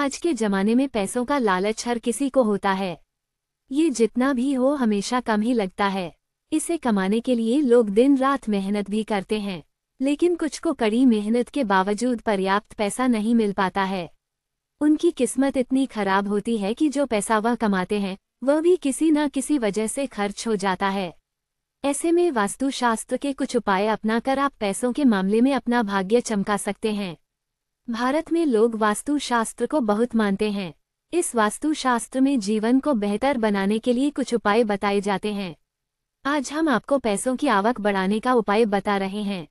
आज के ज़माने में पैसों का लालच हर किसी को होता है ये जितना भी हो हमेशा कम ही लगता है इसे कमाने के लिए लोग दिन रात मेहनत भी करते हैं लेकिन कुछ को कड़ी मेहनत के बावजूद पर्याप्त पैसा नहीं मिल पाता है उनकी किस्मत इतनी खराब होती है कि जो पैसा वह कमाते हैं वह भी किसी न किसी वजह से खर्च हो जाता है ऐसे में वास्तुशास्त्र के कुछ उपाय अपनाकर आप पैसों के मामले में अपना भाग्य चमका सकते हैं भारत में लोग वास्तुशास्त्र को बहुत मानते हैं इस वास्तुशास्त्र में जीवन को बेहतर बनाने के लिए कुछ उपाय बताए जाते हैं आज हम आपको पैसों की आवक बढ़ाने का उपाय बता रहे हैं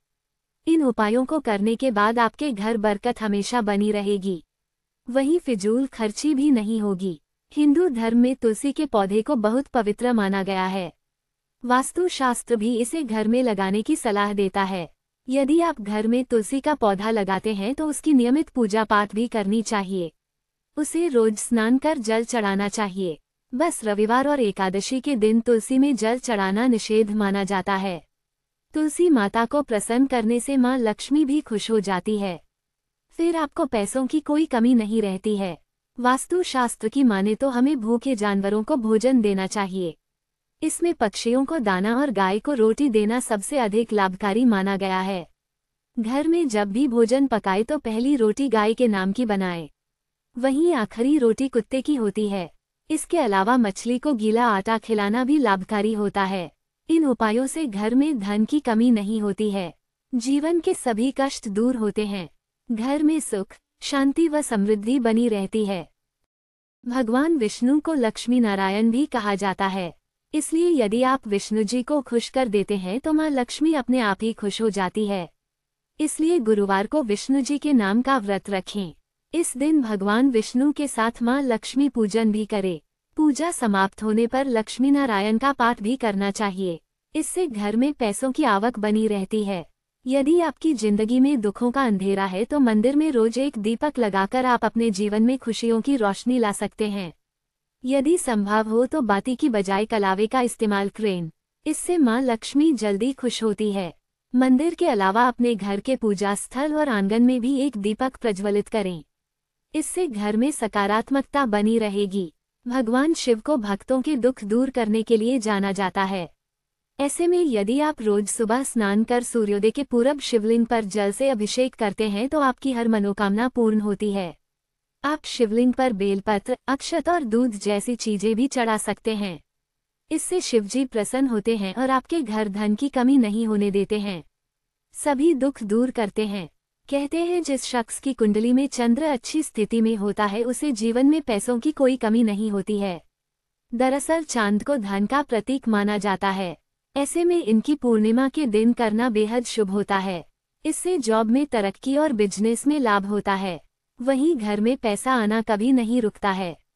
इन उपायों को करने के बाद आपके घर बरकत हमेशा बनी रहेगी वहीं फिजूल खर्ची भी नहीं होगी हिंदू धर्म में तुलसी के पौधे को बहुत पवित्र माना गया है वास्तुशास्त्र भी इसे घर में लगाने की सलाह देता है यदि आप घर में तुलसी का पौधा लगाते हैं तो उसकी नियमित पूजा पाठ भी करनी चाहिए उसे रोज स्नान कर जल चढ़ाना चाहिए बस रविवार और एकादशी के दिन तुलसी में जल चढ़ाना निषेध माना जाता है तुलसी माता को प्रसन्न करने से माँ लक्ष्मी भी खुश हो जाती है फिर आपको पैसों की कोई कमी नहीं रहती है वास्तुशास्त्र की माने तो हमें भूखे जानवरों को भोजन देना चाहिए इसमें पक्षियों को दाना और गाय को रोटी देना सबसे अधिक लाभकारी माना गया है घर में जब भी भोजन पकाए तो पहली रोटी गाय के नाम की बनाए वहीं आखिरी रोटी कुत्ते की होती है इसके अलावा मछली को गीला आटा खिलाना भी लाभकारी होता है इन उपायों से घर में धन की कमी नहीं होती है जीवन के सभी कष्ट दूर होते हैं घर में सुख शांति व समृद्धि बनी रहती है भगवान विष्णु को लक्ष्मी नारायण भी कहा जाता है इसलिए यदि आप विष्णु जी को खुश कर देते हैं तो माँ लक्ष्मी अपने आप ही खुश हो जाती है इसलिए गुरुवार को विष्णु जी के नाम का व्रत रखें इस दिन भगवान विष्णु के साथ माँ लक्ष्मी पूजन भी करें पूजा समाप्त होने पर लक्ष्मी नारायण का पाठ भी करना चाहिए इससे घर में पैसों की आवक बनी रहती है यदि आपकी जिंदगी में दुखों का अंधेरा है तो मंदिर में रोज एक दीपक लगाकर आप अपने जीवन में खुशियों की रोशनी ला सकते हैं यदि संभव हो तो बाती की बजाय कलावे का इस्तेमाल करें इससे माँ लक्ष्मी जल्दी खुश होती है मंदिर के अलावा अपने घर के पूजा स्थल और आंगन में भी एक दीपक प्रज्वलित करें इससे घर में सकारात्मकता बनी रहेगी भगवान शिव को भक्तों के दुख दूर करने के लिए जाना जाता है ऐसे में यदि आप रोज सुबह स्नान कर सूर्योदय के पूरब शिवलिंग पर जल से अभिषेक करते हैं तो आपकी हर मनोकामना पूर्ण होती है आप शिवलिंग पर बेलपत्र अक्षत और दूध जैसी चीजें भी चढ़ा सकते हैं इससे शिवजी प्रसन्न होते हैं और आपके घर धन की कमी नहीं होने देते हैं सभी दुख दूर करते हैं कहते हैं जिस शख्स की कुंडली में चंद्र अच्छी स्थिति में होता है उसे जीवन में पैसों की कोई कमी नहीं होती है दरअसल चांद को धन का प्रतीक माना जाता है ऐसे में इनकी पूर्णिमा के दिन करना बेहद शुभ होता है इससे जॉब में तरक्की और बिजनेस में लाभ होता है वहीं घर में पैसा आना कभी नहीं रुकता है